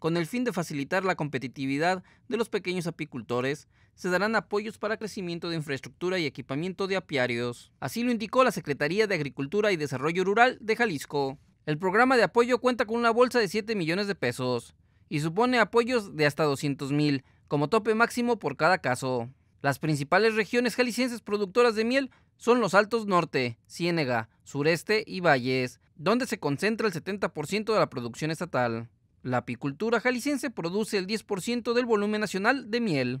Con el fin de facilitar la competitividad de los pequeños apicultores, se darán apoyos para crecimiento de infraestructura y equipamiento de apiarios. Así lo indicó la Secretaría de Agricultura y Desarrollo Rural de Jalisco. El programa de apoyo cuenta con una bolsa de 7 millones de pesos y supone apoyos de hasta 200 mil, como tope máximo por cada caso. Las principales regiones jaliscienses productoras de miel son los Altos Norte, Ciénega, Sureste y Valles, donde se concentra el 70% de la producción estatal. La apicultura jalisciense produce el 10% del volumen nacional de miel.